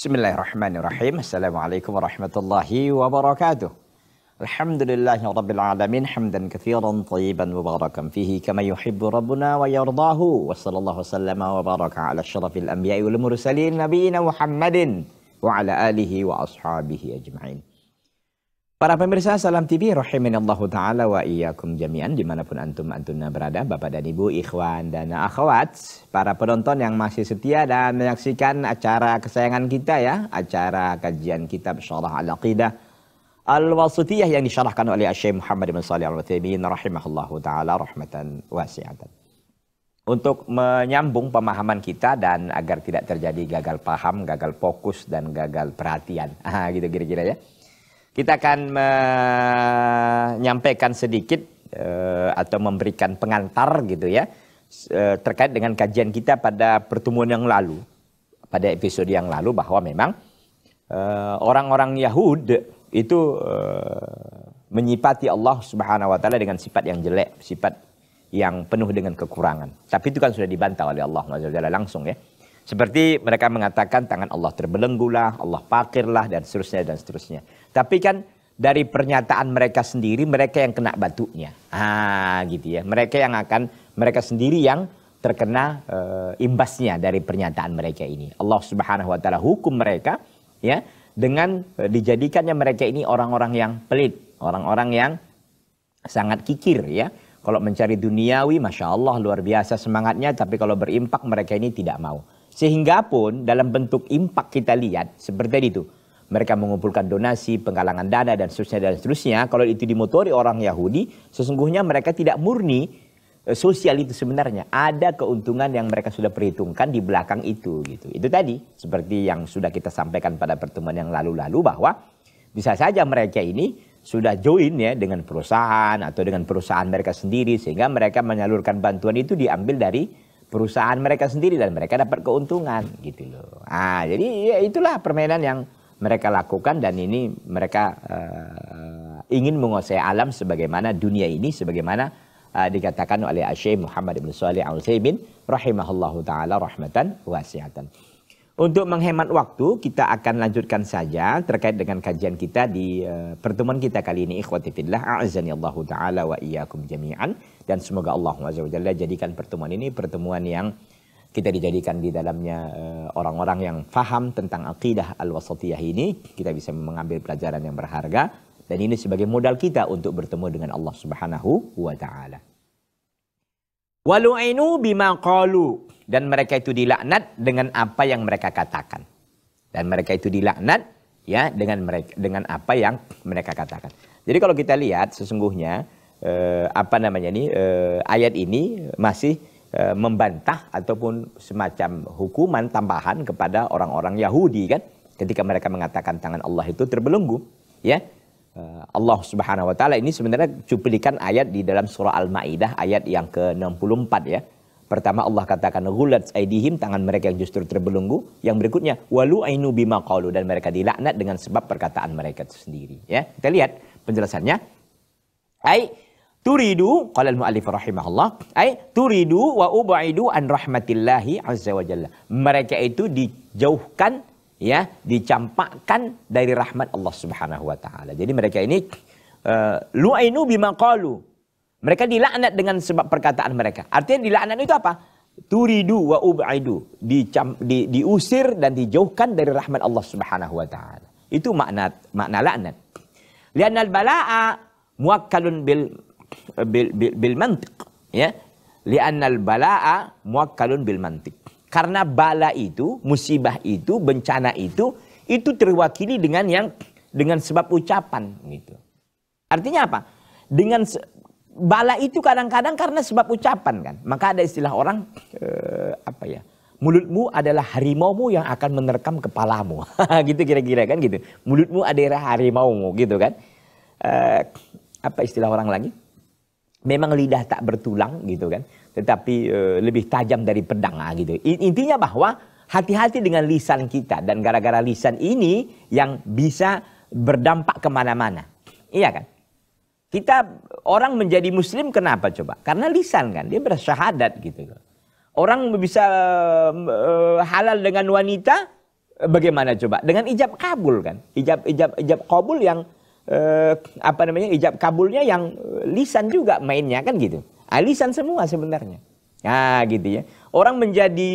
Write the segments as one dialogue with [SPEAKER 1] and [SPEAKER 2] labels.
[SPEAKER 1] بسم الله الرحمن الرحيم السلام عليكم ورحمة الله وبركاته الحمد لله رب العالمين حمدا كثيرا طيبا مباركا فيه كما يحب ربنا ويرضاه وصلى الله وسلم وبارك على الشرف الأنبياء والمرسلين نبينا محمد وعلى آله وأصحابه أجمعين Para pemirsa Salam TV, rahiminallahu ta'ala wa iyyakum jami'an dimanapun antum antuna berada, Bapak dan Ibu, Ikhwan dan Akhwat, para penonton yang masih setia dan menyaksikan acara kesayangan kita ya, acara kajian kitab Syarah Al-Aqidah Al-Wasitiyah yang disyarahkan oleh Syekh Muhammad bin Salih Al-Utsaimin rahimahullahu taala rahmatan wasi'atan. Untuk menyambung pemahaman kita dan agar tidak terjadi gagal paham, gagal fokus dan gagal perhatian. Ah gitu kira-kira ya. Kita akan menyampaikan sedikit eh, atau memberikan pengantar gitu ya eh, terkait dengan kajian kita pada pertemuan yang lalu pada episode yang lalu bahwa memang eh, orang-orang Yahud itu menyipati Allah Subhanahu wa taala dengan sifat yang jelek, sifat yang penuh dengan kekurangan. Tapi itu kan sudah dibantah oleh Allah Subhanahu langsung ya. Seperti mereka mengatakan tangan Allah terbelenggulah, Allah pakirlah dan seterusnya dan seterusnya. Tapi kan dari pernyataan mereka sendiri mereka yang kena batuknya. Ah gitu ya. Mereka yang akan mereka sendiri yang terkena e, imbasnya dari pernyataan mereka ini. Allah Subhanahu wa taala hukum mereka ya dengan e, dijadikannya mereka ini orang-orang yang pelit, orang-orang yang sangat kikir ya. Kalau mencari duniawi, masya Allah luar biasa semangatnya. Tapi kalau berimpak mereka ini tidak mau. Sehingga pun dalam bentuk impak kita lihat seperti itu mereka mengumpulkan donasi, penggalangan dana dan seterusnya dan seterusnya. Kalau itu dimotori orang Yahudi, sesungguhnya mereka tidak murni eh, sosial itu sebenarnya. Ada keuntungan yang mereka sudah perhitungkan di belakang itu gitu. Itu tadi seperti yang sudah kita sampaikan pada pertemuan yang lalu-lalu bahwa bisa saja mereka ini sudah join ya dengan perusahaan atau dengan perusahaan mereka sendiri sehingga mereka menyalurkan bantuan itu diambil dari perusahaan mereka sendiri dan mereka dapat keuntungan gitu loh. Ah, jadi ya itulah permainan yang mereka lakukan dan ini mereka uh, ingin menguasai alam sebagaimana dunia ini sebagaimana uh, dikatakan oleh Syekh Muhammad bin Shalih Al Utsaimin rahimahullahu taala rahmatan wasiatan. Untuk menghemat waktu, kita akan lanjutkan saja terkait dengan kajian kita di uh, pertemuan kita kali ini ikhwati fillah a'azani Allah taala wa iyyakum jami'an dan semoga Allah Azza wa jadikan pertemuan ini pertemuan yang kita dijadikan di dalamnya eh, orang-orang yang faham tentang akidah al-wasatiyah ini, kita bisa mengambil pelajaran yang berharga dan ini sebagai modal kita untuk bertemu dengan Allah Subhanahu wa taala. Walu'inu bima qalu dan mereka itu dilaknat dengan apa yang mereka katakan. Dan mereka itu dilaknat ya dengan mereka dengan apa yang mereka katakan. Jadi kalau kita lihat sesungguhnya eh, apa namanya ini eh, ayat ini masih Eh, membantah ataupun semacam hukuman tambahan kepada orang-orang Yahudi kan ketika mereka mengatakan tangan Allah itu terbelenggu ya eh, Allah Subhanahu wa taala ini sebenarnya cuplikan ayat di dalam surah Al-Maidah ayat yang ke-64 ya. Pertama Allah katakan ghulat aidihim tangan mereka yang justru terbelenggu. Yang berikutnya walu ainu bima qalu dan mereka dilaknat dengan sebab perkataan mereka itu sendiri ya. Kita lihat penjelasannya. Ai Turidu qala al-muallif rahimahullah ai turidu wa ubaidu an rahmatillahi azza wa jalla. Mereka itu dijauhkan ya, dicampakkan dari rahmat Allah Subhanahu wa taala. Jadi mereka ini uh, eh, lu'ainu bima qalu. Mereka dilaknat dengan sebab perkataan mereka. Artinya dilaknat itu apa? Turidu wa ubaidu, Dicam, di, diusir dan dijauhkan dari rahmat Allah Subhanahu wa taala. Itu makna makna laknat. Lianal bala'a muakkalun bil bil, bil, bil mantik ya li'annal bala'a muakkalun bil mantik karena bala itu musibah itu bencana itu itu terwakili dengan yang dengan sebab ucapan gitu artinya apa dengan bala itu kadang-kadang karena sebab ucapan kan maka ada istilah orang eh, apa ya mulutmu adalah harimaumu yang akan menerkam kepalamu. gitu kira-kira kan gitu. Mulutmu adalah harimaumu gitu kan. eh, apa istilah orang lagi? memang lidah tak bertulang gitu kan tetapi e, lebih tajam dari pedang ah, gitu intinya bahwa hati-hati dengan lisan kita dan gara-gara lisan ini yang bisa berdampak kemana-mana iya kan kita orang menjadi muslim kenapa coba karena lisan kan dia bersyahadat gitu orang bisa e, halal dengan wanita bagaimana coba dengan ijab kabul kan ijab ijab ijab kabul yang eh, apa namanya ijab kabulnya yang eh, lisan juga mainnya kan gitu. Ah, semua sebenarnya. Nah gitu ya. Orang menjadi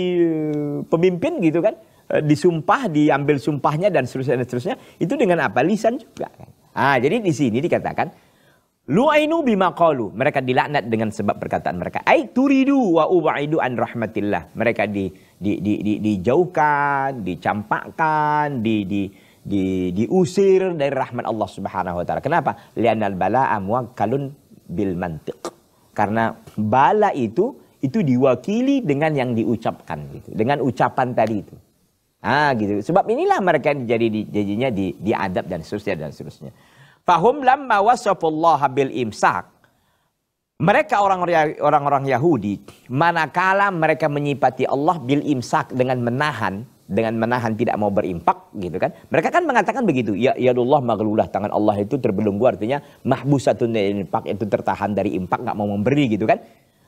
[SPEAKER 1] eh, pemimpin gitu kan eh, disumpah, diambil sumpahnya dan seterusnya dan seterusnya itu dengan apa? Lisan juga kan. Ah, jadi di sini dikatakan lu'ainu bima qalu. Mereka dilaknat dengan sebab perkataan mereka. Ai turidu wa ubaidu an rahmatillah. Mereka di di di, di dijauhkan, dicampakkan, di di di, diusir dari rahmat Allah Subhanahu wa taala. Kenapa? Lianal bala'a muwakkalun bil mantiq. Karena bala itu itu diwakili dengan yang diucapkan gitu, dengan ucapan tadi itu. Ah gitu. Sebab inilah mereka jadi jadinya di, diadab dan seterusnya dan seterusnya. Fahum lamma wasafullah bil imsak. Mereka orang-orang Yahudi manakala mereka menyipati Allah bil imsak dengan menahan dengan menahan tidak mau berimpak gitu kan. Mereka kan mengatakan begitu, ya ya Allah maghlulah tangan Allah itu terbelenggu artinya mahbusatun impak ya, itu tertahan dari impak nggak mau memberi gitu kan.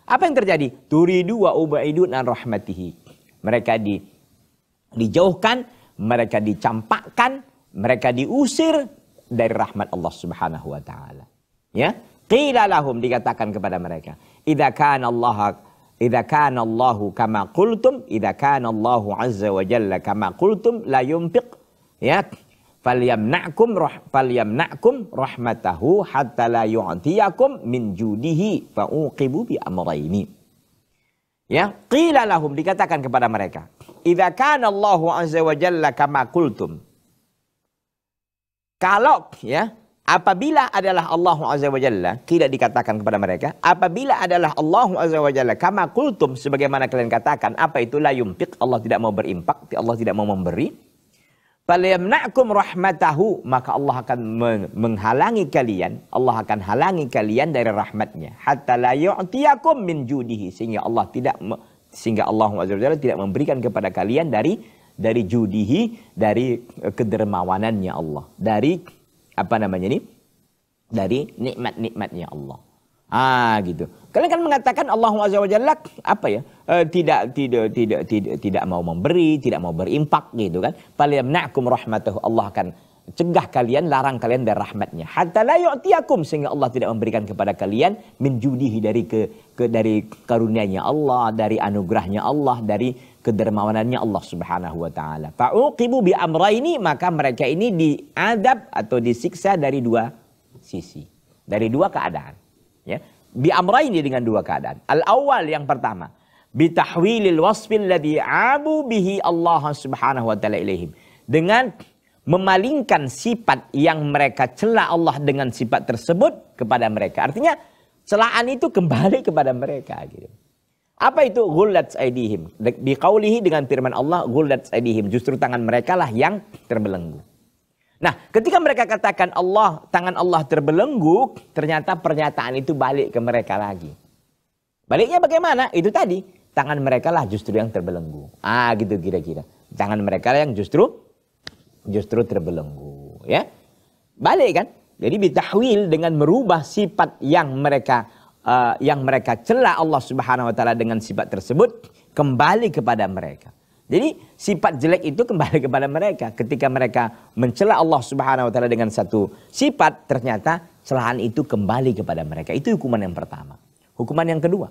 [SPEAKER 1] Apa yang terjadi? Turidu wa ubaidu an rahmatihi. Mereka di dijauhkan, mereka dicampakkan, mereka diusir dari rahmat Allah Subhanahu wa taala. Ya. Qila lahum dikatakan kepada mereka, "Idza kana Allah Idza kana Allahu kama qultum, idza kana Allahu azza wa jalla kama qultum la yumtiq ya falyamna'kum rah falyamna'kum rahmatahu hatta la yu'tiyakum min judihi fa uqibu bi amrayni. Ya, qila lahum dikatakan kepada mereka, idza kana Allahu azza wa jalla kama qultum. Kalau ya, Apabila adalah Allah Azza wa Jalla tidak dikatakan kepada mereka, apabila adalah Allah Azza wa Jalla kama kultum sebagaimana kalian katakan, apa itu la yumpik, Allah tidak mau berimpak, Allah tidak mau memberi. Falyamna'kum rahmatahu, maka Allah akan menghalangi kalian, Allah akan halangi kalian dari rahmatnya. Hatta la yu'tiyakum min judihi, sehingga Allah tidak sehingga Allah Azza wa Jalla tidak memberikan kepada kalian dari dari judihi, dari eh, kedermawanannya Allah, dari apa namanya ini? Dari nikmat-nikmatnya Allah. Ah gitu. Kalian kan mengatakan Allah Azza wa apa ya? E, tidak tidak tidak tidak tidak mau memberi, tidak mau berimpak gitu kan. Falyamna'kum rahmatahu. Allah akan cegah kalian, larang kalian dari rahmatnya. Hatta la yu'tiakum sehingga Allah tidak memberikan kepada kalian menjudihi dari ke, ke dari karunia-Nya Allah, dari anugerahnya Allah, dari kedermawanannya Allah Subhanahu wa taala. Fa'uqibu bi amraini maka mereka ini diadab atau disiksa dari dua sisi, dari dua keadaan, ya. Bi amraini dengan dua keadaan. Al awal yang pertama, bi tahwilil wasfil ladzi abu bihi Allah Subhanahu wa taala ilaihim. Dengan memalingkan sifat yang mereka celak Allah dengan sifat tersebut kepada mereka. Artinya celaan itu kembali kepada mereka gitu. Apa itu gulat aidihim? Biqaulihi dengan firman Allah gulat aidihim. Justru tangan mereka lah yang terbelenggu. Nah, ketika mereka katakan Allah, tangan Allah terbelenggu, ternyata pernyataan itu balik ke mereka lagi. Baliknya bagaimana? Itu tadi, tangan mereka lah justru yang terbelenggu. Ah, gitu kira-kira. Tangan mereka lah yang justru justru terbelenggu, ya. Balik kan? Jadi ditahwil dengan merubah sifat yang mereka uh, yang mereka celah Allah Subhanahu wa taala dengan sifat tersebut kembali kepada mereka. Jadi sifat jelek itu kembali kepada mereka ketika mereka mencela Allah Subhanahu wa taala dengan satu sifat ternyata celahan itu kembali kepada mereka. Itu hukuman yang pertama. Hukuman yang kedua,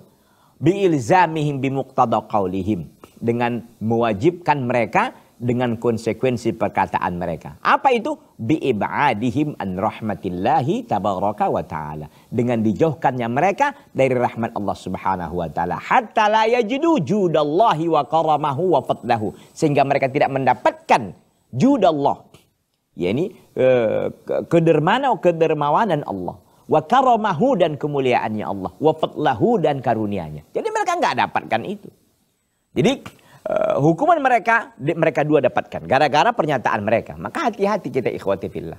[SPEAKER 1] biilzamihim bimuqtada qaulihim dengan mewajibkan mereka dengan konsekuensi perkataan mereka. Apa itu? Bi'ibadihim an rahmatillahi tabaraka wa ta'ala. Dengan dijauhkannya mereka dari rahmat Allah subhanahu wa ta'ala. Hatta la yajidu judallahi wa karamahu wa fatlahu. Sehingga mereka tidak mendapatkan judallah. Ya ini eh, kedermana kedermawanan Allah wa karamahu dan kemuliaannya Allah, wa fatlahu dan karunianya. Jadi mereka nggak dapatkan itu. Jadi Eh, hukuman mereka mereka dua dapatkan gara-gara pernyataan mereka. Maka hati-hati kita ikhwati fillah.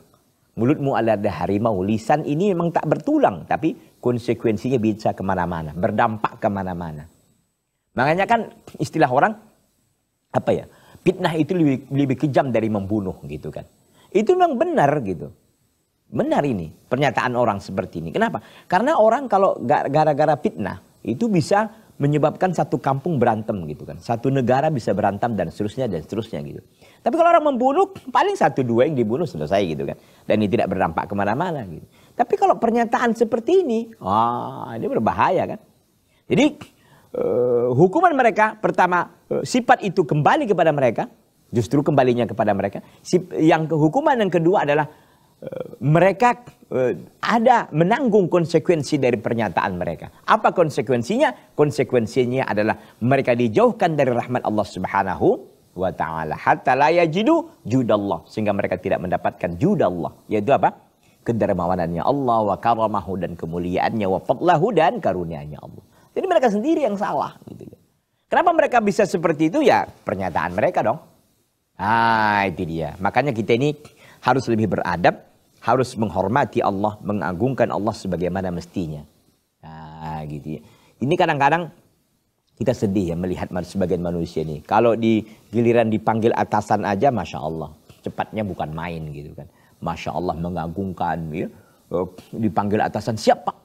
[SPEAKER 1] Mulutmu ada harimau, lisan ini memang tak bertulang tapi konsekuensinya bisa kemana-mana, berdampak kemana-mana. Makanya kan istilah orang apa ya? Fitnah itu lebih, lebih kejam dari membunuh gitu kan. Itu memang benar gitu. Benar ini pernyataan orang seperti ini. Kenapa? Karena orang kalau gara-gara fitnah itu bisa menyebabkan satu kampung berantem gitu kan. Satu negara bisa berantem dan seterusnya dan seterusnya gitu. Tapi kalau orang membunuh paling satu dua yang dibunuh selesai gitu kan. Dan ini tidak berdampak kemana-mana gitu. Tapi kalau pernyataan seperti ini, ah ini berbahaya kan. Jadi eh, hukuman mereka pertama eh, sifat itu kembali kepada mereka, justru kembalinya kepada mereka. Sip, yang kehukuman yang kedua adalah mereka eh, ada menanggung konsekuensi dari pernyataan mereka. Apa konsekuensinya? Konsekuensinya adalah mereka dijauhkan dari rahmat Allah Subhanahu wa taala hatta la yajidu judallah sehingga mereka tidak mendapatkan judallah yaitu apa? kedermawanannya Allah wa karamahu dan kemuliaannya wa fadlahu dan karunia-Nya Allah. Jadi mereka sendiri yang salah gitu kan. Kenapa mereka bisa seperti itu ya pernyataan mereka dong. Ah itu dia. Makanya kita ini harus lebih beradab harus menghormati Allah, mengagungkan Allah sebagaimana mestinya. Nah, gitu ya. Ini kadang-kadang kita sedih ya melihat sebagian manusia ini. Kalau di giliran dipanggil atasan aja, masya Allah, cepatnya bukan main gitu kan. Masya Allah mengagungkan, ya. Oh, dipanggil atasan siap pak,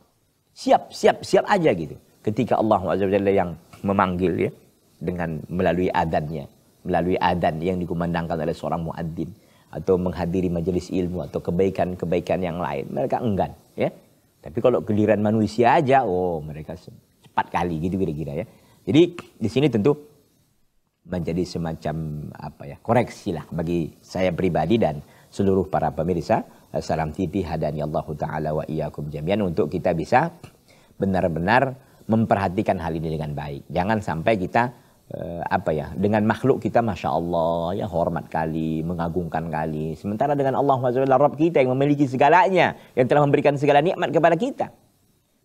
[SPEAKER 1] siap, siap, siap aja gitu. Ketika Allah Azza yang memanggil ya dengan melalui adannya, melalui adan yang dikumandangkan oleh seorang muadzin atau menghadiri majelis ilmu atau kebaikan-kebaikan yang lain mereka enggan ya tapi kalau geliran manusia aja oh mereka cepat kali gitu kira-kira ya jadi di sini tentu menjadi semacam apa ya koreksi lah bagi saya pribadi dan seluruh para pemirsa Salam TV hadani Allah taala wa iyyakum jami'an untuk kita bisa benar-benar memperhatikan hal ini dengan baik. Jangan sampai kita uh, apa ya dengan makhluk kita masya Allah ya hormat kali mengagungkan kali sementara dengan Allah SWT Rabb kita yang memiliki segalanya yang telah memberikan segala nikmat kepada kita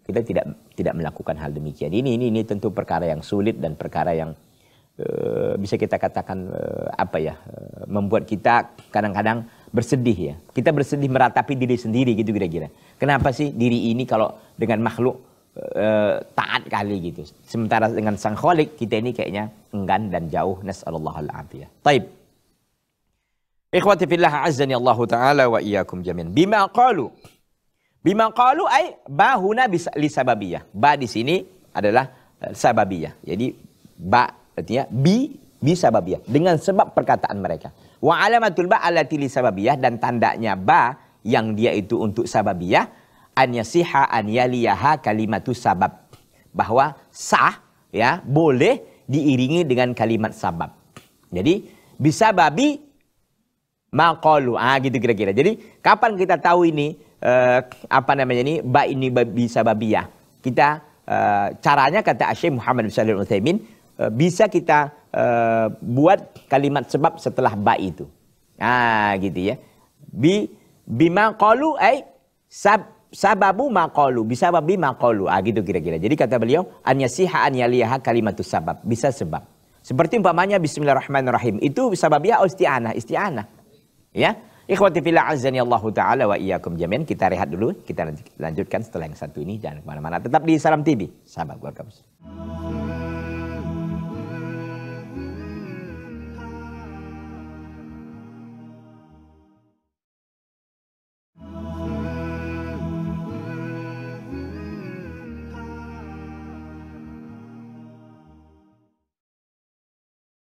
[SPEAKER 1] kita tidak tidak melakukan hal demikian ini ini ini tentu perkara yang sulit dan perkara yang uh, bisa kita katakan uh, apa ya uh, membuat kita kadang-kadang bersedih ya kita bersedih meratapi diri sendiri gitu kira-kira kenapa sih diri ini kalau dengan makhluk uh, taat kali gitu. Sementara dengan sang kholik kita ini kayaknya enggan dan jauh. Nas'allallahu al Taib. Ikhwati fillah azzani Allah taala wa iyyakum jamin. Bima qalu. Bima qalu ai ba huna li sababiyah. Ba di sini adalah eh, sababiyah. Jadi ba artinya bi bi sababiyah dengan sebab perkataan mereka. Wa alamatul ba alati li sababiyah dan tandanya ba yang dia itu untuk sababiyah an yasiha an yaliyaha kalimatu sabab. Bahwa sah ya boleh diiringi dengan kalimat sabab. Jadi bisa babi maqalu. Ah gitu kira-kira. Jadi kapan kita tahu ini eh, apa namanya ini ba ini bisa babi ya. Kita eh, caranya kata Syekh Muhammad bin Shalih Utsaimin eh, bisa kita eh, buat kalimat sebab setelah ba itu. Ah gitu ya. Bi bima qalu ai sab sababu makolu bisa babi makolu, ah gitu kira-kira jadi kata beliau an yasiha an yaliha kalimatus sabab bisa sebab seperti umpamanya bismillahirrahmanirrahim itu sababia isti'anah isti'anah ya ikhwati fillah azani Allah taala wa iyyakum jamin. kita rehat dulu kita lanjutkan setelah yang satu ini jangan kemana-mana tetap di Salam TV sahabat keluarga muslim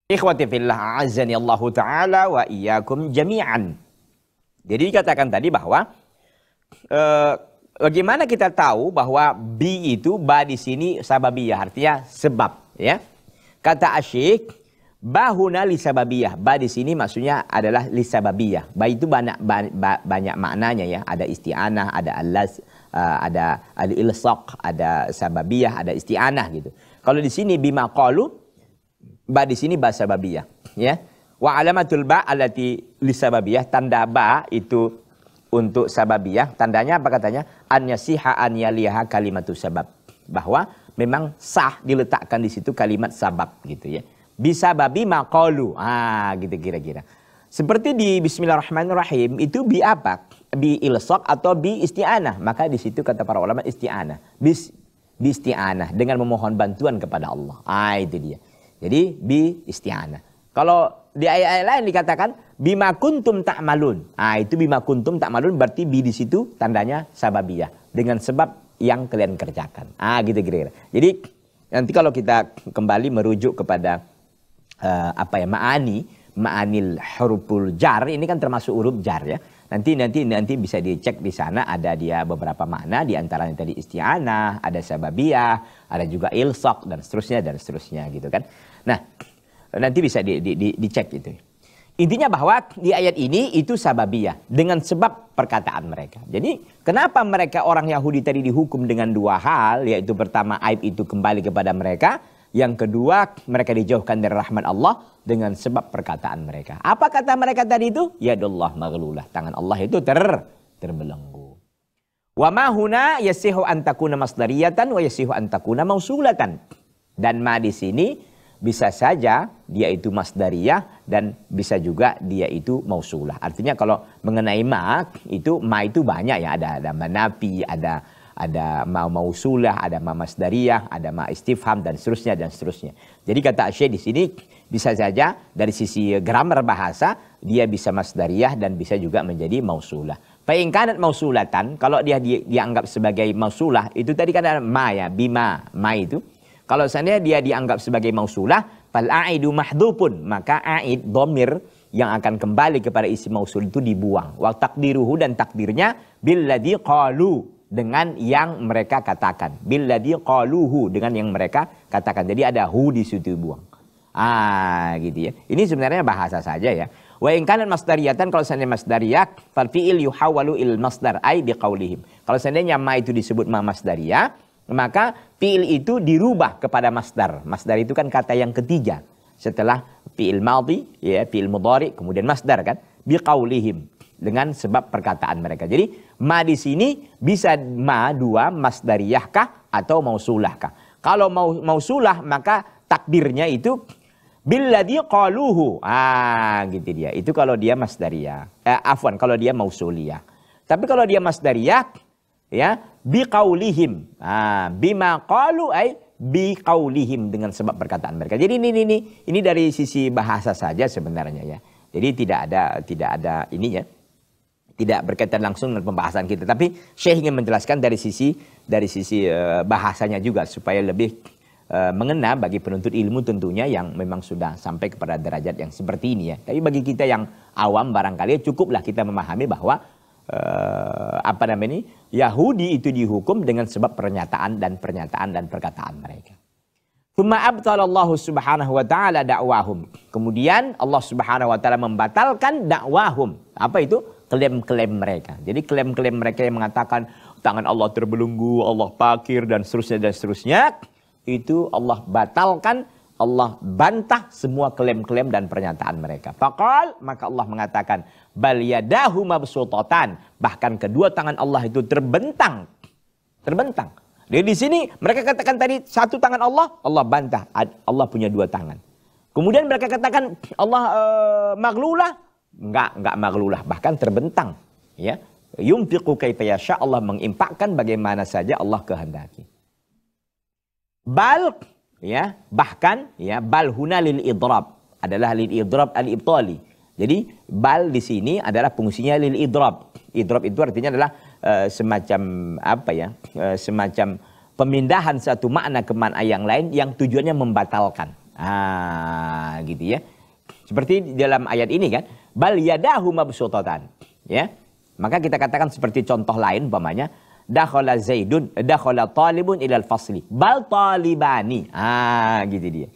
[SPEAKER 1] Ikhwati fillah a'azani Allah taala wa iyyakum jami'an. Jadi dikatakan tadi bahwa e, bagaimana kita tahu bahwa bi itu ba di sini sababiyah artinya sebab ya. Kata asyik bahuna sababiyah, Ba di sini maksudnya adalah li sababiyah. Ba itu banyak ba, ba, banyak maknanya ya. Ada isti'anah, ada alas, uh, eh, ada al-ilsaq, ada sababiyah, ada isti'anah gitu. Kalau di sini bima qalu Ba di sini bahasa babiyah, ya. Wa alamatul ba alati sababiyah tanda ba itu untuk sababiyah. Tandanya apa katanya? An yasiha an yaliha kalimatu sabab. Bahwa memang sah diletakkan di situ kalimat sabab gitu ya. Bisa babi maqalu. Ah, gitu kira-kira. Seperti di Bismillahirrahmanirrahim itu bi apa? Bi ilsaq atau bi isti'anah. Maka di situ kata para ulama isti'anah. Bis bi isti'anah dengan memohon bantuan kepada Allah. Ah itu dia. Jadi bi isti'anah. Kalau di ayat-ayat lain dikatakan bima kuntum tak malun. Ah itu bima kuntum tak malun berarti bi di situ tandanya sababiyah dengan sebab yang kalian kerjakan. Ah gitu kira-kira. Jadi nanti kalau kita kembali merujuk kepada uh, apa ya ma'ani ma'anil huruful jar ini kan termasuk huruf jar ya. Nanti nanti nanti bisa dicek di sana ada dia beberapa makna di antaranya tadi isti'anah, ada Sababiah, ada juga ilsaq dan seterusnya dan seterusnya gitu kan. Nah, nanti bisa di, di, di, dicek gitu. Intinya bahwa di ayat ini itu Sababiah dengan sebab perkataan mereka. Jadi kenapa mereka orang Yahudi tadi dihukum dengan dua hal yaitu pertama aib itu kembali kepada mereka yang kedua, mereka dijauhkan dari rahmat Allah dengan sebab perkataan mereka. Apa kata mereka tadi itu? ya allah maghlulah. Tangan Allah itu ter terbelenggu. Wa ma huna yasihu an takuna masdariyatan wa yasihu an takuna mausulatan. Dan ma di sini bisa saja dia itu masdariyah dan bisa juga dia itu mausulah. Artinya kalau mengenai ma itu ma itu banyak ya ada ada manapi, ada ada ma mausulah, ada ma masdariah, ada ma istifham dan seterusnya dan seterusnya. Jadi kata Syekh di sini bisa saja dari sisi grammar bahasa dia bisa masdariyah dan bisa juga menjadi mausulah. Fa'ingkanat mausulatan, kalau dia dianggap sebagai mausulah, itu tadi kan ada ma ya, bima, ma itu. Kalau seandainya dia dianggap sebagai mausulah, fal aidu pun maka aid domir yang akan kembali kepada isi mausul itu dibuang. Wal takdiruhu dan takdirnya billadhi qalu dengan yang mereka katakan. Bila dia qaluhu dengan yang mereka katakan. Jadi ada hu di situ buang. Ah, gitu ya. Ini sebenarnya bahasa saja ya. Wa in kana masdariyatan kalau seandainya masdariyah fal fi'il yuhawwalu il masdar ai biqaulihim. Kalau seandainya ma itu disebut ma masdariyah, maka fi'il itu dirubah kepada masdar. Masdar itu kan kata yang ketiga setelah fi'il madhi, ya, fi'il mudhari, kemudian masdar kan biqaulihim dengan sebab perkataan mereka. Jadi ma di sini bisa ma dua yahkah atau mausulahkah. Kalau mau mausulah maka takdirnya itu billadzi qaluhu. Ah, gitu dia. Itu kalau dia masdariyah. Eh, afwan, kalau dia mausuliyah. Tapi kalau dia mas masdariyah ya biqaulihim. Ah, bima qalu bi biqaulihim dengan sebab perkataan mereka. Jadi ini ini, ini dari sisi bahasa saja sebenarnya ya. Jadi tidak ada tidak ada ininya tidak berkaitan langsung dengan pembahasan kita. Tapi Syekh ingin menjelaskan dari sisi dari sisi uh, bahasanya juga supaya lebih uh, mengena bagi penuntut ilmu tentunya yang memang sudah sampai kepada derajat yang seperti ini ya. Tapi bagi kita yang awam barangkali cukuplah kita memahami bahwa uh, apa namanya ini Yahudi itu dihukum dengan sebab pernyataan dan pernyataan dan perkataan mereka. subhanahu wa ta'ala Kemudian Allah subhanahu wa ta'ala membatalkan dakwahum. Apa itu? klaim-klaim mereka. Jadi klaim-klaim mereka yang mengatakan tangan Allah terbelunggu, Allah pakir dan seterusnya dan seterusnya itu Allah batalkan, Allah bantah semua klaim-klaim dan pernyataan mereka. Fakal maka Allah mengatakan bal yadahu mabsutatan, bahkan kedua tangan Allah itu terbentang. Terbentang. Jadi di sini mereka katakan tadi satu tangan Allah, Allah bantah Allah punya dua tangan. Kemudian mereka katakan Allah uh, eh, maglulah, nggak nggak maglulah bahkan terbentang ya yumpiku kaifa Allah mengimpakkan bagaimana saja Allah kehendaki bal ya bahkan ya bal huna lil idrab adalah lil idrab al ibtali jadi bal di sini adalah fungsinya lil idrab idrab itu artinya adalah uh, semacam apa ya uh, semacam pemindahan satu makna ke makna yang lain yang tujuannya membatalkan ah gitu ya seperti dalam ayat ini kan bal yadahu mabsutatan ya maka kita katakan seperti contoh lain umpamanya dakhala zaidun dakhala talibun ilal fasli bal talibani ah gitu dia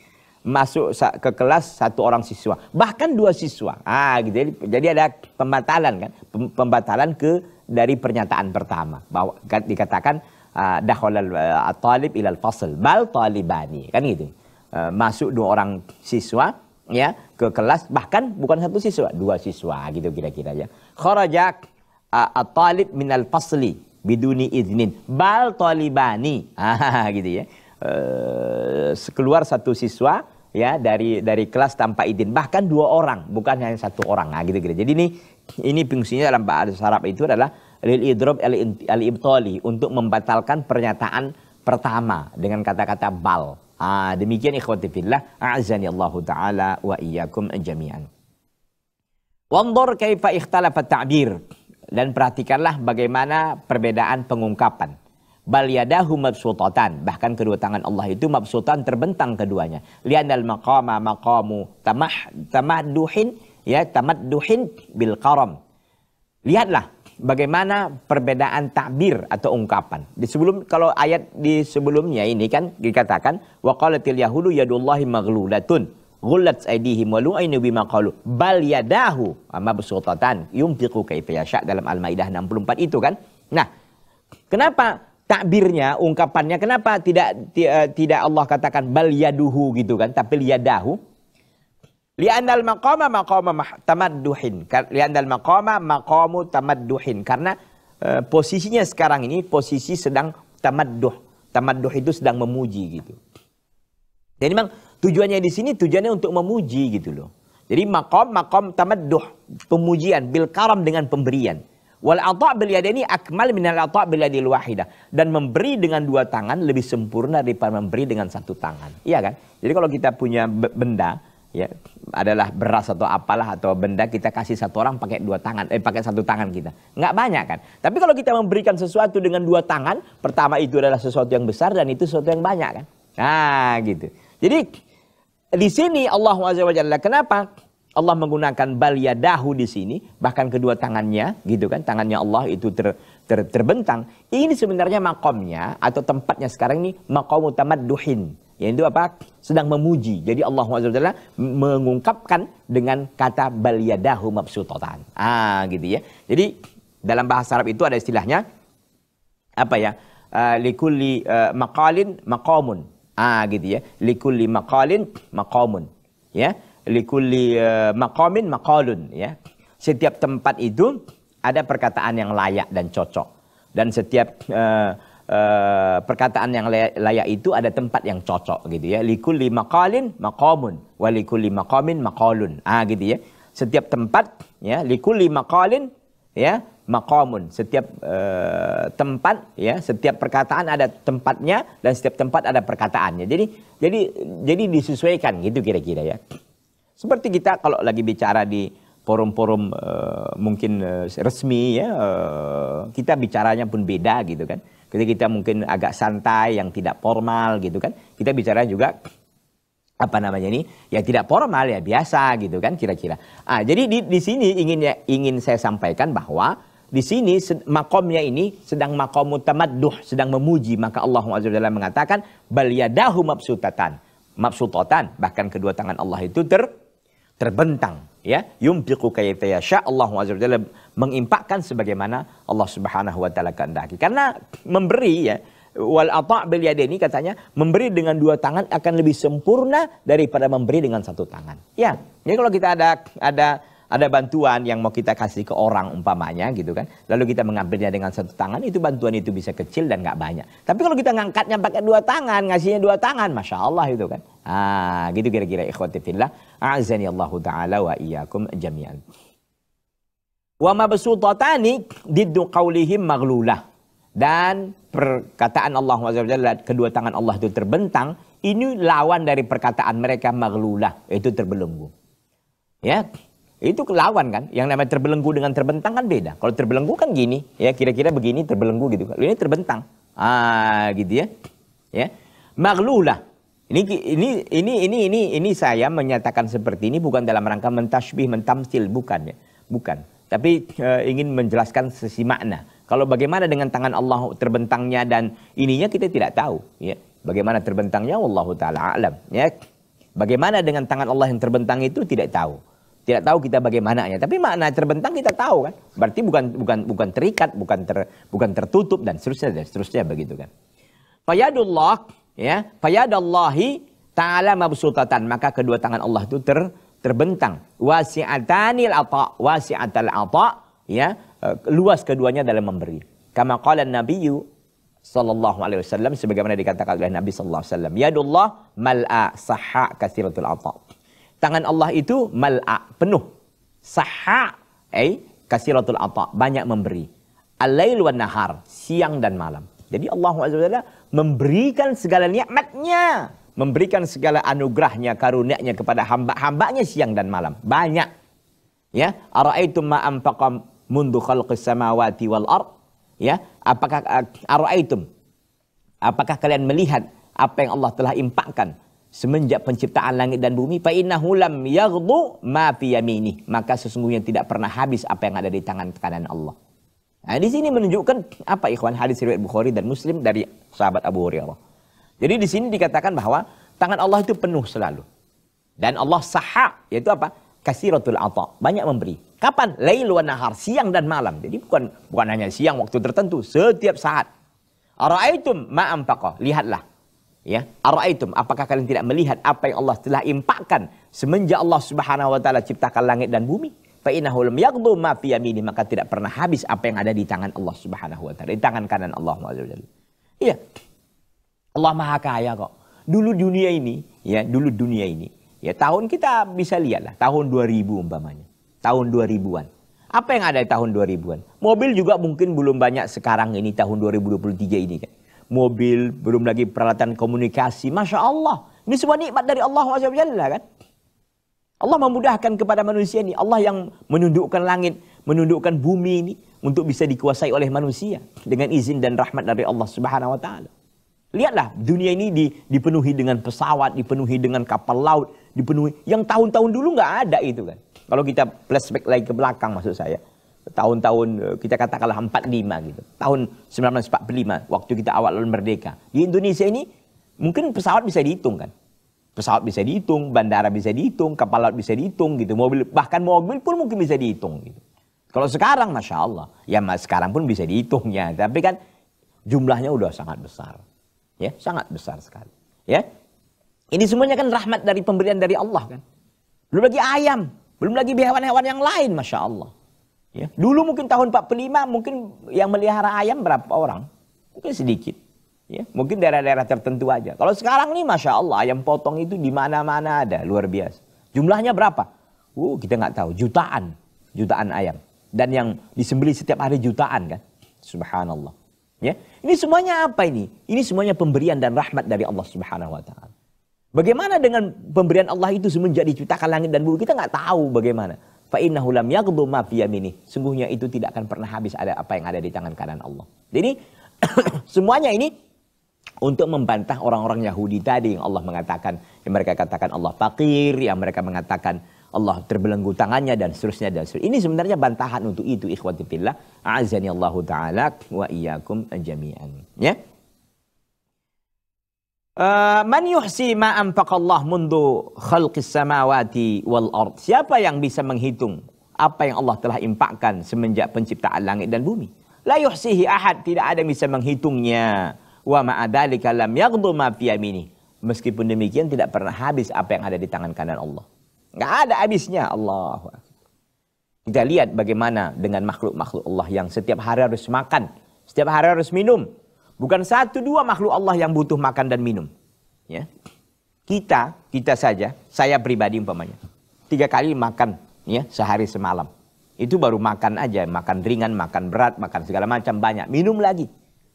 [SPEAKER 1] masuk ke kelas satu orang siswa bahkan dua siswa ah gitu jadi, jadi ada pembatalan kan pembatalan ke dari pernyataan pertama bahwa dikatakan ah, dakhala ah, talib ilal fasl bal talibani kan gitu ah, masuk dua orang siswa ya ke kelas bahkan bukan satu siswa dua siswa gitu kira-kira ya kharajak at-talib al fasli biduni idnin bal talibani ah gitu ya e, eh, keluar satu siswa ya dari dari kelas tanpa izin bahkan dua orang bukan hanya satu orang nah gitu kira jadi ini ini fungsinya dalam bahasa Arab itu adalah lil idrob al ibtali untuk membatalkan pernyataan pertama dengan kata-kata bal Ah, demikian ikhwati fillah, a'azani Allah taala wa iyyakum jami'an. Wandur kaifa ikhtalafa ta'bir dan perhatikanlah bagaimana perbedaan pengungkapan. Bal yadahu mabsutatan. Bahkan kedua tangan Allah itu mabsutan terbentang keduanya. Lianal maqama maqamu tamah tamadduhin ya tamadduhin bil karam. Lihatlah bagaimana perbedaan takbir atau ungkapan. Di sebelum kalau ayat di sebelumnya ini kan dikatakan waqalatil yahudu yadullahi maghlulatun ghullat aydihim wa lu'aynu bima qalu bal yadahu mabsuutatan yumtiqu kaifa yasha dalam Al-Maidah 64 itu kan. Nah, kenapa takbirnya, ungkapannya kenapa tidak eh, tidak Allah katakan bal yaduhu gitu kan, tapi yadahu Li'annal maqama duhin. tamadduhin. Li'annal makomu maqamu tamadduhin. Karena eh, posisinya sekarang ini posisi sedang tamadduh. Tamadduh itu sedang memuji gitu. Jadi memang tujuannya di sini tujuannya untuk memuji gitu loh. Jadi makom makom tamadduh pemujian bil karam dengan pemberian. Wal ata' bil ini akmal al ata' bil yadil wahidah. Dan memberi dengan dua tangan lebih sempurna daripada memberi dengan satu tangan. Iya kan? Jadi kalau kita punya benda ya adalah beras atau apalah atau benda kita kasih satu orang pakai dua tangan eh pakai satu tangan kita nggak banyak kan tapi kalau kita memberikan sesuatu dengan dua tangan pertama itu adalah sesuatu yang besar dan itu sesuatu yang banyak kan nah gitu jadi di sini Allah Jalla kenapa Allah menggunakan baliyadahu di sini bahkan kedua tangannya gitu kan tangannya Allah itu ter, ter, terbentang ini sebenarnya makomnya atau tempatnya sekarang ini makom utama duhin yang yaitu apa sedang memuji jadi Allah SWT mengungkapkan dengan kata baliyadahu mabsutotan ah gitu ya jadi dalam bahasa Arab itu ada istilahnya apa ya likuli ah, likulli ah, makomun makomun. ah gitu ya likuli makalin makomun. ya likuli ah, makomin makalun. ya setiap tempat itu ada perkataan yang layak dan cocok dan setiap uh, Eh, perkataan yang layak itu ada tempat yang cocok gitu ya. lima kalin makomun walikul lima komin makolun Ah gitu ya. Setiap tempat ya lima kalin ya makomun Setiap uh, tempat ya, setiap perkataan ada tempatnya dan setiap tempat ada perkataannya. Jadi jadi jadi disesuaikan gitu kira-kira ya. Seperti kita kalau lagi bicara di forum-forum uh, mungkin uh, resmi ya, uh, kita bicaranya pun beda gitu kan. Ketika kita mungkin agak santai, yang tidak formal gitu kan. Kita bicara juga apa namanya ini ya tidak formal ya biasa gitu kan kira-kira. Ah jadi di, di sini ingin ya, ingin saya sampaikan bahwa di sini makomnya ini sedang makom mutamadduh sedang memuji maka Allah Azza mengatakan bal yadahu mabsutatan mabsutatan bahkan kedua tangan Allah itu ter terbentang ya yumtiqu kayfa yasha Allah Azza mengimpakkan sebagaimana Allah Subhanahu wa taala kehendaki. Karena memberi ya wal ata bil ini katanya memberi dengan dua tangan akan lebih sempurna daripada memberi dengan satu tangan. Ya, jadi kalau kita ada ada ada bantuan yang mau kita kasih ke orang umpamanya gitu kan. Lalu kita mengambilnya dengan satu tangan, itu bantuan itu bisa kecil dan nggak banyak. Tapi kalau kita ngangkatnya pakai dua tangan, ngasihnya dua tangan, Masya Allah itu kan. Ah, gitu kira-kira ikhwati fillah. A'azani Allahu ta'ala wa Kum jami'an. Wa mabsutatani diddu qawlihim maglulah. Dan perkataan Allah Jalla kedua tangan Allah itu terbentang, ini lawan dari perkataan mereka maglulah, itu terbelenggu. Ya, itu lawan kan, yang namanya terbelenggu dengan terbentang kan beda. Kalau terbelenggu kan gini, ya kira-kira begini terbelenggu gitu. Kalau ini terbentang, ah gitu ya, ya maglulah. Ini ini ini ini ini ini saya menyatakan seperti ini bukan dalam rangka mentashbih mentamsil bukan ya, bukan tapi e, ingin menjelaskan sisi makna. Kalau bagaimana dengan tangan Allah terbentangnya dan ininya kita tidak tahu, ya. Bagaimana terbentangnya Allah taala alam, ya. Bagaimana dengan tangan Allah yang terbentang itu tidak tahu. Tidak tahu kita bagaimananya, tapi makna terbentang kita tahu kan. Berarti bukan bukan bukan terikat, bukan ter, bukan tertutup dan seterusnya dan seterusnya begitu kan. Fayadullah ya, fayadallahi ta'ala mabsutatan, maka kedua tangan Allah itu ter terbentang wasi'atanil ata wasi'atal ata ya e, luas keduanya dalam memberi kama qala nabiyyu sallallahu alaihi wasallam sebagaimana dikatakan oleh Nabi sallallahu alaihi wasallam yadullah mal'a sahha katsiratul ata tangan Allah itu mal'a penuh sahha eh katsiratul ata banyak memberi alail wan nahar siang dan malam jadi Allah Azza wa memberikan segala nikmatnya memberikan segala anugerahnya karunia-Nya kepada hamba-hambanya siang dan malam. Banyak. Ya, ara'aitum ma anfaqa mundu khalqis samawati wal ard? Ya, apakah ara'aitum? Apakah kalian melihat apa yang Allah telah impakkan semenjak penciptaan langit dan bumi? Fa innahu lam yaghdu ma fi yamini. Maka sesungguhnya tidak pernah habis apa yang ada di tangan kanan Allah. Nah, di sini menunjukkan apa ikhwan hadis riwayat Bukhari dan Muslim dari sahabat Abu Hurairah. Jadi di sini dikatakan bahwa tangan Allah itu penuh selalu. Dan Allah saha, yaitu apa? Kasiratul ata, banyak memberi. Kapan? Lail wa nahar, siang dan malam. Jadi bukan bukan hanya siang waktu tertentu, setiap saat. Ara'aitum ma'ampaqa, lihatlah. Ya, ara'aitum, apakah kalian tidak melihat apa yang Allah telah impakkan semenjak Allah Subhanahu wa taala ciptakan langit dan bumi? Fa innahu lam ma fi yamini, maka tidak pernah habis apa yang ada di tangan Allah Subhanahu wa taala, di tangan kanan Allah Subhanahu wa taala. Iya. Allah Maha Kaya kok. Dulu dunia ini, ya dulu dunia ini, ya tahun kita bisa lihatlah tahun 2000 umpamanya. Tahun 2000-an. Apa yang ada di tahun 2000-an? Mobil juga mungkin belum banyak sekarang ini tahun 2023 ini kan. Mobil, belum lagi peralatan komunikasi. Masya Allah. Ini semua nikmat dari Allah SWT kan. Allah memudahkan kepada manusia ini. Allah yang menundukkan langit, menundukkan bumi ini untuk bisa dikuasai oleh manusia dengan izin dan rahmat dari Allah Subhanahu wa taala. Lihatlah dunia ini di, dipenuhi dengan pesawat, dipenuhi dengan kapal laut, dipenuhi yang tahun-tahun dulu nggak ada itu kan. Kalau kita flashback lagi ke belakang maksud saya. Tahun-tahun eh, kita katakanlah 45 gitu. Tahun 1945 waktu kita awal merdeka. Di Indonesia ini mungkin pesawat bisa dihitung kan. Pesawat bisa dihitung, bandara bisa dihitung, kapal laut bisa dihitung gitu. Mobil bahkan mobil pun mungkin bisa dihitung gitu. Kalau sekarang Masya Allah, ya sekarang pun bisa dihitungnya. Tapi kan jumlahnya udah sangat besar ya sangat besar sekali ya ini semuanya kan rahmat dari pemberian dari Allah kan belum lagi ayam belum lagi hewan-hewan yang lain masya Allah ya dulu mungkin tahun 45 mungkin yang melihara ayam berapa orang mungkin sedikit ya mungkin daerah-daerah tertentu aja kalau sekarang nih masya Allah ayam potong itu di mana-mana ada luar biasa jumlahnya berapa uh kita nggak tahu jutaan jutaan ayam dan yang disembeli setiap hari jutaan kan subhanallah Ya. Ini semuanya apa ini? Ini semuanya pemberian dan rahmat dari Allah Subhanahu wa taala. Bagaimana dengan pemberian Allah itu semenjak diciptakan langit dan bumi? Kita nggak tahu bagaimana. Fa innahu lam yaghdhu ma fi Sungguhnya itu tidak akan pernah habis ada apa yang ada di tangan kanan Allah. Jadi semuanya ini untuk membantah orang-orang Yahudi tadi yang Allah mengatakan yang mereka katakan Allah fakir, yang mereka mengatakan Allah terbelenggu tangannya dan seterusnya dan seterusnya. Ini sebenarnya bantahan untuk itu ikhwati fillah. A'azani Allah taala wa iyyakum jami'an. Ya. Uh, man yuhsi ma Allah mundu khalqis samawati wal ard. Siapa yang bisa menghitung apa yang Allah telah impakkan semenjak penciptaan langit dan bumi? La yuhsihi ahad, tidak ada yang bisa menghitungnya. Wa ma adzalika lam yaghdhu ma fi yamini. Meskipun demikian tidak pernah habis apa yang ada di tangan kanan Allah. Nggak ada habisnya. Allah. Kita lihat bagaimana dengan makhluk-makhluk Allah yang setiap hari harus makan. Setiap hari harus minum. Bukan satu dua makhluk Allah yang butuh makan dan minum. Ya. Kita, kita saja, saya pribadi umpamanya. Tiga kali makan ya sehari semalam. Itu baru makan aja, makan ringan, makan berat, makan segala macam banyak. Minum lagi.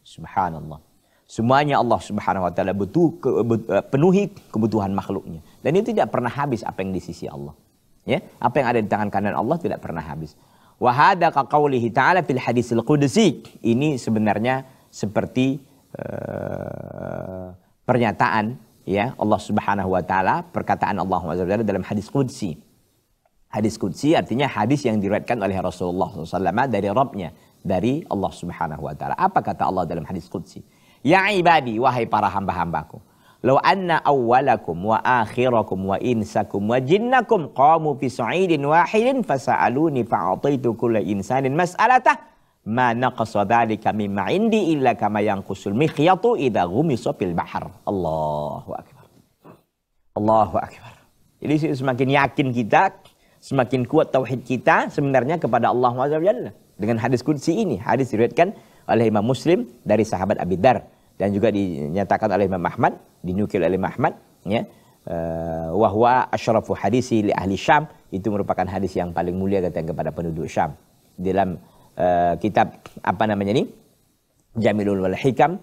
[SPEAKER 1] Subhanallah. Semuanya Allah Subhanahu wa taala butuh ke, but, eh, penuhi kebutuhan makhluknya. Dan itu tidak pernah habis apa yang di sisi Allah. Ya, apa yang ada di tangan kanan Allah tidak pernah habis. Wa hada qaulihi ta'ala fil hadisil qudsi. Ini sebenarnya seperti uh, pernyataan ya Allah Subhanahu wa taala, perkataan Allah Subhanahu dalam hadis qudsi. Hadis qudsi artinya hadis yang diriwayatkan oleh Rasulullah SAW dari Rabbnya dari Allah Subhanahu wa taala. Apa kata Allah dalam hadis qudsi? Ya ibadi, wahai para hamba-hambaku. Lau anna awalakum wa akhirakum wa insakum wa jinnakum qamu fi su'idin wahidin fasa'aluni fa'ataitu kulla insanin mas'alatah ma naqasa dhalika mimma indi illa kama yang kusul, mikhyatu idha gumiso fil bahar. Allahu akbar. Allahu akbar. Jadi semakin yakin kita, semakin kuat tauhid kita sebenarnya kepada Allah SWT. dengan hadis kudsi ini. Hadis diriwayatkan oleh Imam Muslim dari sahabat Abi Dar dan juga dinyatakan oleh Imam Ahmad, dinukil oleh Imam Ahmad ya. Uh, eh, wahwa asyrafu hadisi li ahli Syam itu merupakan hadis yang paling mulia kata kepada penduduk Syam dalam uh, kitab apa namanya ini Jamilul wal Hikam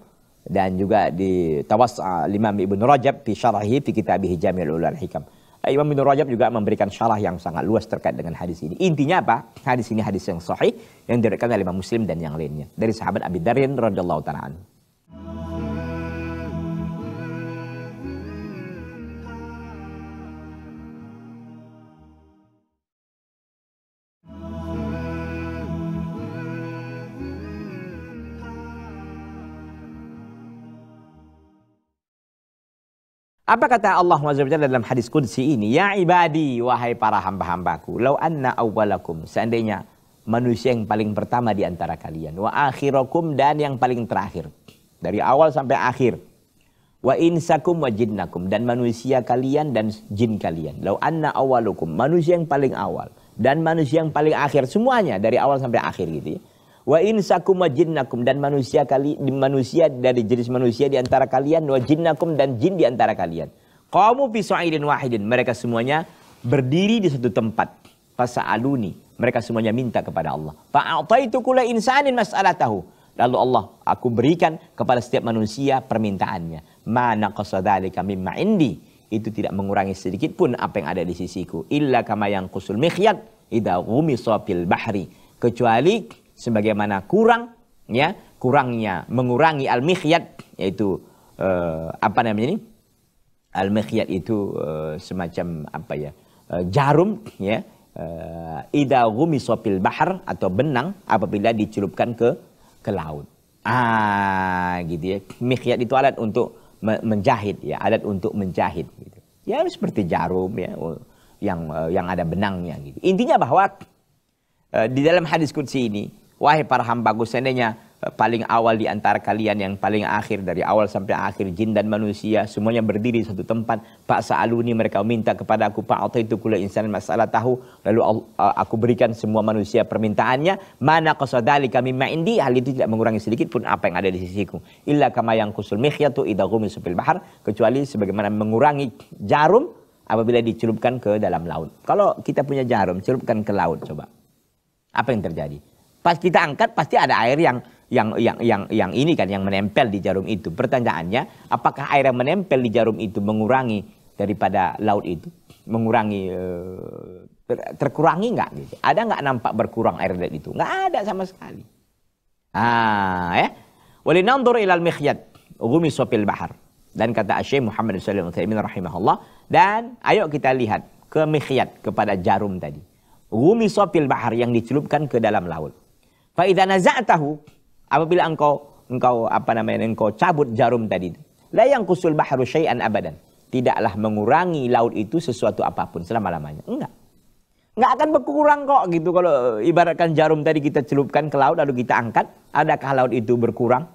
[SPEAKER 1] dan juga di Tawas Imam Ibnu Rajab fi syarahi fi kitabih Jamilul wal Hikam. Eh, Imam Ibn Rajab juga memberikan syarah yang sangat luas terkait dengan hadis ini. Intinya apa? Hadis ini hadis yang sahih yang diriwayatkan oleh Imam Muslim dan yang lainnya dari sahabat Abi Darin radhiyallahu taala apa kata Allah SWT dalam hadis kudsi ini? Ya ibadi, wahai para hamba-hambaku. Lau anna awwalakum. Seandainya manusia yang paling pertama di antara kalian. Wa akhirakum dan yang paling terakhir dari awal sampai akhir. Wa insakum wa jinnakum dan manusia kalian dan jin kalian. Lau anna awalukum, manusia yang paling awal dan manusia yang paling akhir semuanya dari awal sampai akhir gitu. Ya. Wa insakum wa jinnakum dan manusia kali manusia dari jenis manusia di antara kalian wa jinnakum dan jin di antara kalian. Kamu pisau wahidin, mereka semuanya berdiri di satu tempat. Fasa'aluni, mereka semuanya minta kepada Allah. Fa'ataituku kula insanin tahu. Lalu Allah, aku berikan kepada setiap manusia permintaannya. Mana qasadhalika mimma indi. Itu tidak mengurangi sedikit pun apa yang ada di sisiku. Illa kama yang kusul mikhyat ida umi fil bahri. Kecuali sebagaimana kurang ya kurangnya mengurangi al mikhyat yaitu uh, apa namanya ini al mikhyat itu uh, semacam apa ya uh, jarum ya uh, ida sopil bahar atau benang apabila dicelupkan ke ke laut. Ah, gitu ya. Mikyat itu alat untuk menjahit ya, alat untuk menjahit gitu. Ya seperti jarum ya oh, yang eh, yang ada benangnya gitu. Intinya bahwa eh, di dalam hadis kunci ini, wahai para hamba seandainya paling awal di antara kalian yang paling akhir dari awal sampai akhir jin dan manusia semuanya berdiri di satu tempat pak sa'aluni mereka minta kepada aku pak atau itu kula insan masalah tahu lalu uh, aku berikan semua manusia permintaannya mana qasadali kami main di hal itu tidak mengurangi sedikit pun apa yang ada di sisiku illa kama yang kusul mikhyatu idaku supil bahar kecuali sebagaimana mengurangi jarum apabila dicelupkan ke dalam laut kalau kita punya jarum celupkan ke laut coba apa yang terjadi pas kita angkat pasti ada air yang yang yang yang yang ini kan yang menempel di jarum itu. Pertanyaannya, apakah air yang menempel di jarum itu mengurangi daripada laut itu? Mengurangi eh, ter, terkurangi nggak? Gitu. Ada nggak nampak berkurang air dari itu? Nggak ada sama sekali. Ah, ya. nandur ilal mikhyat gumi sopil bahar. Dan kata Asyik Muhammad SAW rahimahullah dan ayo kita lihat ke mikhyat kepada jarum tadi. Gumi sopil bahar yang dicelupkan ke dalam laut. Fa idza Apabila engkau engkau apa namanya engkau cabut jarum tadi, la yang kusul bahru syai'an abadan. Tidaklah mengurangi laut itu sesuatu apapun selama-lamanya. Enggak. Enggak akan berkurang kok gitu kalau ibaratkan jarum tadi kita celupkan ke laut lalu kita angkat, adakah laut itu berkurang?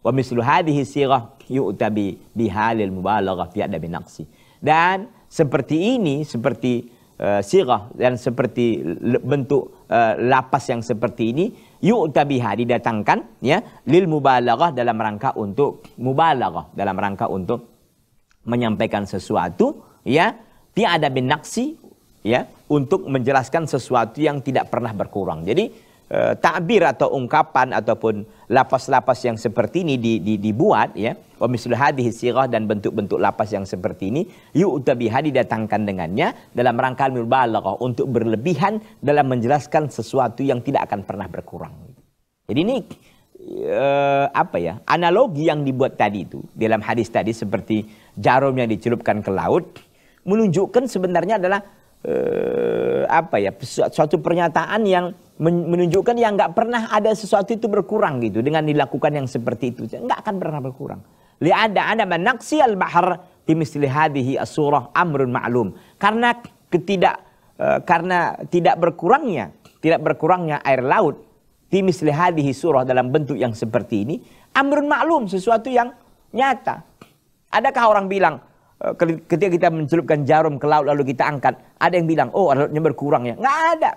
[SPEAKER 1] Wa mislu hadhihi sirah yu'tabi bihalil mubalaghah fi adabi naqsi. Dan seperti ini, seperti uh, sirah dan seperti bentuk uh, lapas yang seperti ini Yuk yu'tabiha didatangkan ya lil mubalaghah dalam rangka untuk mubalaghah dalam rangka untuk menyampaikan sesuatu ya tiada ada ya untuk menjelaskan sesuatu yang tidak pernah berkurang. Jadi uh, eh, takbir atau ungkapan ataupun lapas-lapas yang seperti ini di, di, dibuat ya wa mislu hadhihi sirah dan bentuk-bentuk lapas yang seperti ini yu'ta biha didatangkan dengannya dalam rangka mubalaghah untuk berlebihan dalam menjelaskan sesuatu yang tidak akan pernah berkurang. Jadi ini uh, apa ya? Analogi yang dibuat tadi itu dalam hadis tadi seperti jarum yang dicelupkan ke laut menunjukkan sebenarnya adalah uh, apa ya? suatu pernyataan yang menunjukkan yang nggak pernah ada sesuatu itu berkurang gitu dengan dilakukan yang seperti itu nggak akan pernah berkurang li ada ada manaksi al bahar timisli hadhihi asurah amrun maklum karena ketidak eh, karena tidak berkurangnya tidak berkurangnya air laut timisli surah dalam bentuk yang seperti ini amrun maklum sesuatu yang nyata adakah orang bilang eh, ketika kita mencelupkan jarum ke laut lalu kita angkat ada yang bilang oh lautnya berkurang ya nggak ada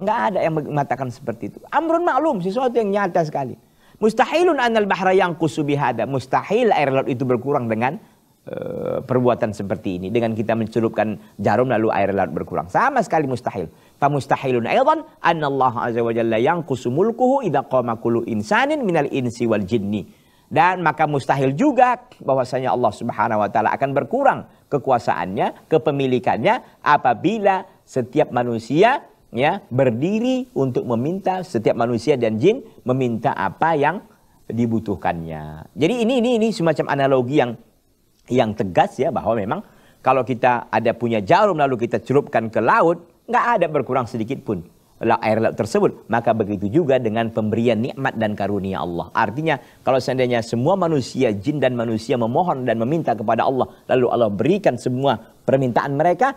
[SPEAKER 1] Nggak ada yang mengatakan seperti itu. Amrun maklum, sesuatu yang nyata sekali. Mustahilun anal bahra yang kusubihada. Mustahil air laut itu berkurang dengan eh, perbuatan seperti ini. Dengan kita mencelupkan jarum lalu air laut berkurang. Sama sekali mustahil. Famustahilun aydan anna Allah azza wa jalla yang kusumulkuhu idha qama insanin minal insi wal jinni. Dan maka mustahil juga bahwasanya Allah subhanahu wa ta'ala akan berkurang kekuasaannya, kepemilikannya apabila setiap manusia ya berdiri untuk meminta setiap manusia dan jin meminta apa yang dibutuhkannya. Jadi ini ini ini semacam analogi yang yang tegas ya bahwa memang kalau kita ada punya jarum lalu kita celupkan ke laut nggak ada berkurang sedikit pun air laut tersebut. Maka begitu juga dengan pemberian nikmat dan karunia Allah. Artinya kalau seandainya semua manusia, jin dan manusia memohon dan meminta kepada Allah. Lalu Allah berikan semua permintaan mereka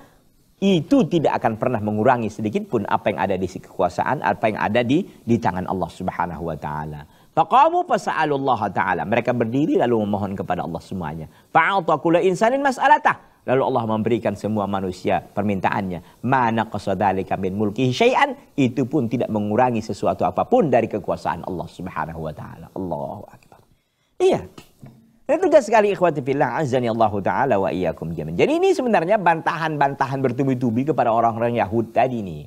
[SPEAKER 1] itu tidak akan pernah mengurangi sedikit pun apa yang ada di si kekuasaan, apa yang ada di di tangan Allah Subhanahu wa taala. Faqamu fasalullah taala. Mereka berdiri lalu memohon kepada Allah semuanya. Fa'ata kullu insanin mas'alatah. Lalu Allah memberikan semua manusia permintaannya. Mana qasadzalika min mulkihi syai'an, itu pun tidak mengurangi sesuatu apapun dari kekuasaan Allah Subhanahu wa taala. Allahu akbar. Iya. Dan tegas sekali ikhwati fillah azani Allahu taala wa iyyakum jamin. Jadi ini sebenarnya bantahan-bantahan bertubi-tubi kepada orang-orang Yahud tadi nih.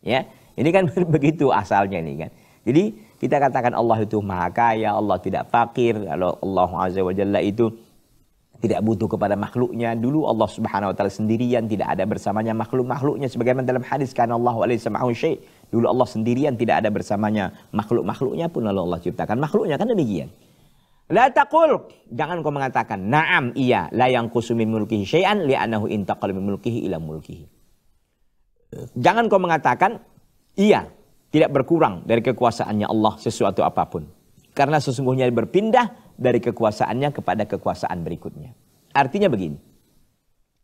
[SPEAKER 1] Ya. Ini kan begitu asalnya ini kan. Jadi kita katakan Allah itu maha kaya, Allah tidak fakir, kalau Allah azza wa jalla itu tidak butuh kepada makhluknya. Dulu Allah Subhanahu wa taala sendirian tidak ada bersamanya makhluk-makhluknya sebagaimana dalam hadis karena Allah alaihi syai'. Dulu Allah sendirian tidak ada bersamanya makhluk-makhluknya pun lalu Allah ciptakan makhluknya kan demikian. La taqul, jangan kau mengatakan na'am iya la yang kusumin mulkihi syai'an annahu intaqal min mulkihi ila mulkihi. Jangan kau mengatakan iya, tidak berkurang dari kekuasaannya Allah sesuatu apapun. Karena sesungguhnya berpindah dari kekuasaannya kepada kekuasaan berikutnya. Artinya begini.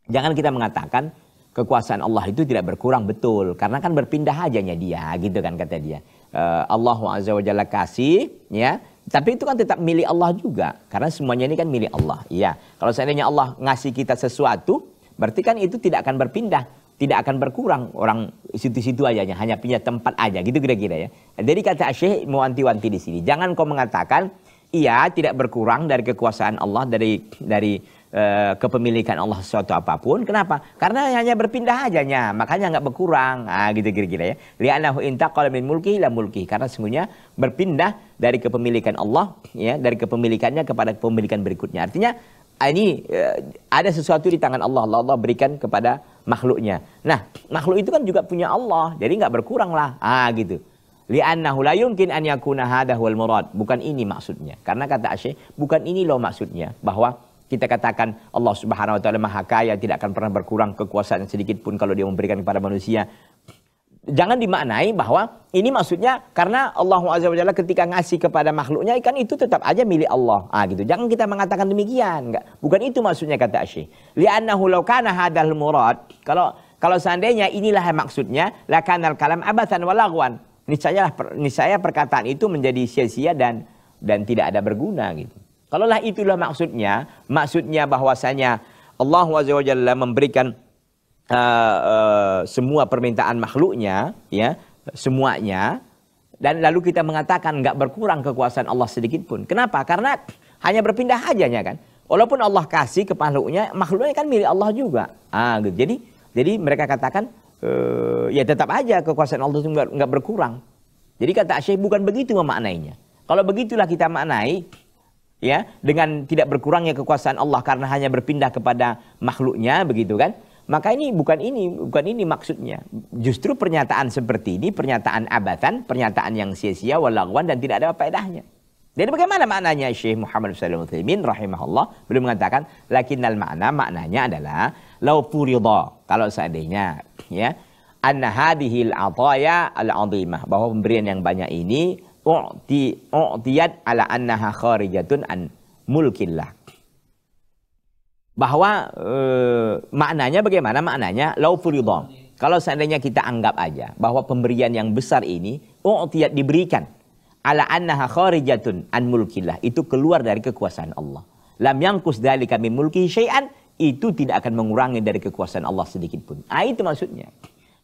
[SPEAKER 1] Jangan kita mengatakan kekuasaan Allah itu tidak berkurang betul karena kan berpindah hajanya dia gitu kan kata dia. Eh, Allah Azza wa Jalla kasih ya tapi itu kan tetap milik Allah juga. Karena semuanya ini kan milik Allah. Iya. Kalau seandainya Allah ngasih kita sesuatu, berarti kan itu tidak akan berpindah. Tidak akan berkurang orang situ-situ aja, hanya punya tempat aja gitu kira-kira ya. Jadi kata Syekh muanti wanti di sini. Jangan kau mengatakan, iya tidak berkurang dari kekuasaan Allah, dari dari Eh, kepemilikan Allah sesuatu apapun. Kenapa? Karena hanya berpindah aja nya, makanya nggak berkurang. Ah gitu kira-kira ya. lianahu intaqala min mulki la mulki. Karena semuanya berpindah dari kepemilikan Allah ya, dari kepemilikannya kepada kepemilikan berikutnya. Artinya ah, ini eh, ada sesuatu di tangan Allah. Allah, Allah berikan kepada makhluknya. Nah, makhluk itu kan juga punya Allah, jadi nggak berkurang lah. Ah gitu. Li'annahu la yumkin an yakuna al murad. Bukan ini maksudnya. Karena kata Asyik, bukan ini loh maksudnya. Bahwa kita katakan Allah Subhanahu wa taala Maha Kaya tidak akan pernah berkurang kekuasaan sedikit pun kalau dia memberikan kepada manusia. Jangan dimaknai bahwa ini maksudnya karena Allah Azza wa Jalla ketika ngasih kepada makhluknya ikan itu tetap aja milik Allah. Ah gitu. Jangan kita mengatakan demikian, enggak. Bukan itu maksudnya kata Syekh. Li'annahu law kana hadal murad. Kalau kalau seandainya inilah maksudnya, kanal kalam abatan walagwan. Niscaya niscaya perkataan itu menjadi sia-sia dan dan tidak ada berguna gitu. Kalaulah itulah maksudnya, maksudnya bahwasanya Allah Azza memberikan uh, uh, semua permintaan makhluknya, ya, semuanya dan lalu kita mengatakan nggak berkurang kekuasaan Allah sedikit pun. Kenapa? Karena hanya berpindah aja nya kan. Walaupun Allah kasih ke makhluknya, makhluknya kan milik Allah juga. Ah, gitu. Jadi jadi mereka katakan e, ya tetap aja kekuasaan Allah itu nggak berkurang. Jadi kata Syekh bukan begitu memaknainya. Kalau begitulah kita maknai, ya dengan tidak berkurangnya kekuasaan Allah karena hanya berpindah kepada makhluknya begitu kan maka ini bukan ini bukan ini maksudnya justru pernyataan seperti ini pernyataan abatan pernyataan yang sia-sia walauan dan tidak ada apa faedahnya jadi bagaimana maknanya Syekh Muhammad Sallallahu Alaihi Wasallam rahimahullah belum mengatakan Lakin al makna maknanya adalah lau furida kalau seandainya ya anna hadhil ataya al bahwa pemberian yang banyak ini u'ti u'tiyat ala annaha kharijatun an mulkillah. Bahwa e, maknanya bagaimana? Maknanya lau furidha. Kalau seandainya kita anggap aja bahwa pemberian yang besar ini u'tiyat diberikan ala annaha kharijatun an mulkillah itu keluar dari kekuasaan Allah. Lam yang kusdali kami mulki syai'an itu tidak akan mengurangi dari kekuasaan Allah sedikit pun. Ah, itu maksudnya.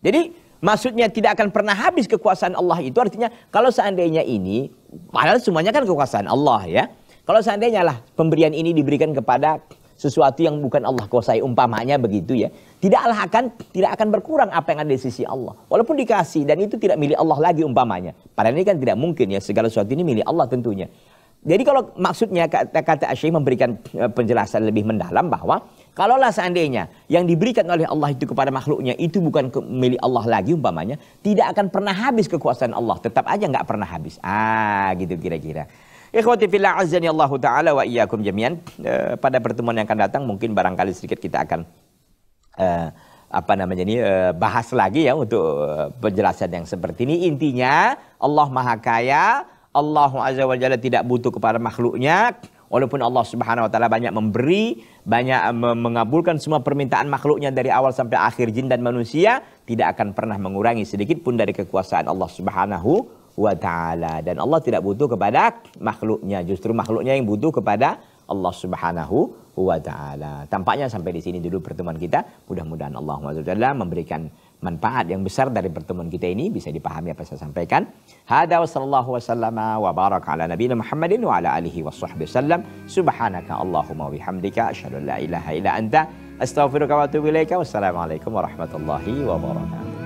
[SPEAKER 1] Jadi Maksudnya tidak akan pernah habis kekuasaan Allah itu artinya kalau seandainya ini padahal semuanya kan kekuasaan Allah ya. Kalau seandainya lah pemberian ini diberikan kepada sesuatu yang bukan Allah kuasai umpamanya begitu ya. Tidaklah akan tidak akan berkurang apa yang ada di sisi Allah. Walaupun dikasih dan itu tidak milik Allah lagi umpamanya. Padahal ini kan tidak mungkin ya segala sesuatu ini milik Allah tentunya. Jadi kalau maksudnya kata-kata Asyik memberikan eh, penjelasan lebih mendalam bahwa kalaulah seandainya yang diberikan oleh Allah itu kepada makhluknya itu bukan milik Allah lagi umpamanya, tidak akan pernah habis kekuasaan Allah, tetap aja nggak pernah habis. Ah, gitu kira-kira. Ikhwati fillah azani Allah taala wa iyyakum jami'an. Eh, pada pertemuan yang akan datang mungkin barangkali sedikit kita akan eh, apa namanya ini bahas lagi ya untuk penjelasan yang seperti ini. Intinya Allah Maha Kaya, Allah Azza wa Jalla tidak butuh kepada makhluknya. Walaupun Allah Subhanahu wa taala banyak memberi, banyak eh, mengabulkan semua permintaan makhluknya dari awal sampai akhir jin dan manusia, tidak akan pernah mengurangi sedikit pun dari kekuasaan Allah Subhanahu wa taala dan Allah tidak butuh kepada makhluknya, justru makhluknya yang butuh kepada Allah Subhanahu wa taala. Tampaknya sampai di sini dulu pertemuan kita. Mudah-mudahan Allah Subhanahu wa taala memberikan manfaat yang besar dari pertemuan kita ini bisa dipahami apa saya sampaikan. Hada wa sallallahu wa sallama baraka ala nabiyina Muhammadin wa ala alihi wa sahbihi sallam. Subhanaka Allahumma bihamdika asyhadu an la ilaha illa anta astaghfiruka wa atubu ilaika. Wassalamualaikum warahmatullahi wabarakatuh.